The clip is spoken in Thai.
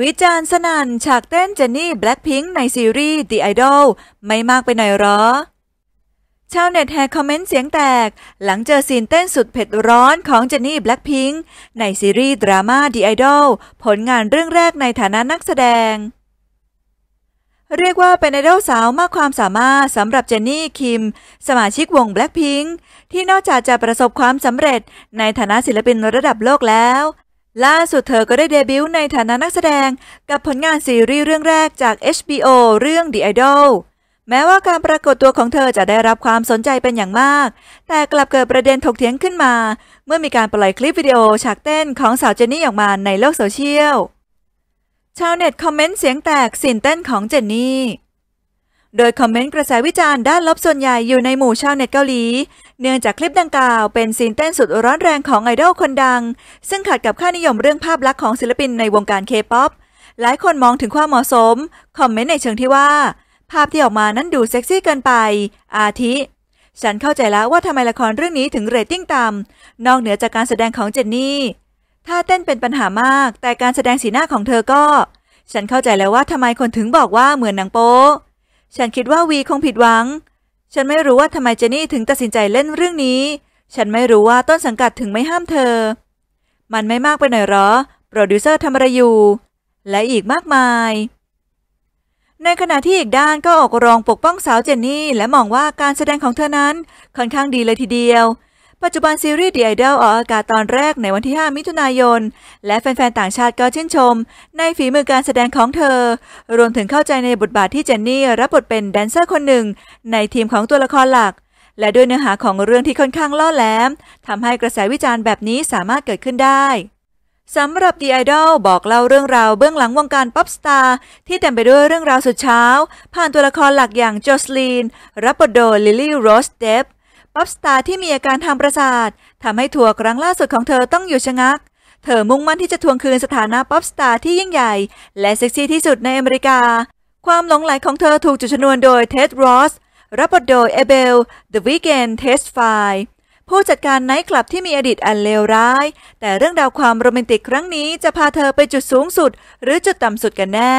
วิจารณ์สนั่นฉากเต้นเจนนี่แบล็คพิงค์ในซีรีส์ The Idol ไม่มากไปหน่อยหรอ ชาวเน็ตแห่คอมเมนต์เสียงแตกหลังเจอซีนเต้นสุดเผ็ดร้อนของเจนนี่แบล็คพิงค์ในซีรีส์ดราม่า The Idol ผลงานเรื่องแรกในฐานะนักแสดง เรียกว่าเป็นไอดอลสาวมากความสามารถสำหรับเจนนี่คิม สมาชิกวงแบล็คพิงค์ที่นอกจากจะประสบความสำเร็จในฐานะศิลปินระดับโลกแล้วล่าสุดเธอก็ได้เดบิวต์ในฐานะนักแสดงกับผลงานซีรีส์เรื่องแรกจาก HBO เรื่อง The Idol แม้ว่าการปรากฏตัวของเธอจะได้รับความสนใจเป็นอย่างมาก แต่กลับเกิดประเด็นถกเถียงขึ้นมา เมื่อมีการปล่อยคลิปวิดีโอฉากเต้นของสาวเจนนี่ออกมาในโลกโซเชียล ชาวเน็ตคอมเมนต์เสียงแตกสินเต้นของเจนนี่โดยคอมเมนต์กระแสวิจารณ์ด้านลบส่วนใหญ่ อยู่ในหมู่ชาวเน็ตเกาหลี เนื่องจากคลิปดังกล่าวเป็นซีนเต้นสุดร้อนแรงของไอดอลคนดัง ซึ่งขัดกับค่านิยมเรื่องภาพลักษณ์ของศิลปินในวงการเคป๊อปหลายคนมองถึงความเหมาะสม คอมเมนต์ในเชิงที่ว่า ภาพที่ออกมานั้นดูเซ็กซี่เกินไป อาทิ ฉันเข้าใจแล้วว่าทำไมละครเรื่องนี้ถึงเรตติ้งต่ำนอกเหนือจากการแสดงของเจนนี่ถ้าเต้นเป็นปัญหามาก แต่การแสดงสีหน้าของเธอก็ ฉันเข้าใจแล้วว่าทำไมคนถึงบอกว่าเหมือนหนังโป๊ฉันคิดว่าวีคงผิดหวัง ฉันไม่รู้ว่าทำไมเจนี่ถึงตัดสินใจเล่นเรื่องนี้ ฉันไม่รู้ว่าต้นสังกัดถึงไม่ห้ามเธอ มันไม่มากไปหน่อยหรอ โปรดิวเซอร์ทำอะไรอยู่ และอีกมากมาย ในขณะที่อีกด้านก็ออกรองปกป้องสาวเจนนี่และมองว่าการแสดงของเธอนั้นค่อนข้างดีเลยทีเดียวปัจจุบันซีรีส์ The Idol ออกอากาศตอนแรกในวันที่ 5 มิถุนายน และแฟน ๆ ต่างชาติก็ชื่นชม ในฝีมือการแสดงของเธอ รวมถึงเข้าใจในบทบาทที่เจนนี่ รับบทเป็นแดนเซอร์คนหนึ่ง ในทีมของตัวละครหลัก และด้วยเนื้อหาของเรื่องที่ค่อนข้างล่อแหลมทำให้กระแสวิจารณ์แบบนี้สามารถเกิดขึ้นได้สำหรับ The Idol บอกเล่าเรื่องราวเบื้องหลังวงการป๊อปสตาร์ที่เต็มไปด้วยเรื่องราวสุดเช้าผ่านตัวละครหลักอย่างจอสลีนรับบทโดยลิลลี่โรสเดฟป๊อปสตาร์ที่มีอาการทางประสาททำให้ทัวร์ครั้งล่าสุดของเธอต้องหยุดชะงัก เธอมุ่งมั่นที่จะทวงคืนสถานะป๊อปสตาร์ที่ยิ่งใหญ่และเซ็กซี่ที่สุดในอเมริกา ความหลงไหลของเธอถูกจุดชนวนโดยเท็ดรอสรับบทโดยเอเบลเดอะวีเกนเทสไฟ ผู้จัดการไนท์คลับที่มีอดีตอันเลวร้าย แต่เรื่องราวความโรแมนติกครั้งนี้จะพาเธอไปจุดสูงสุดหรือจุดต่ำสุดกันแน่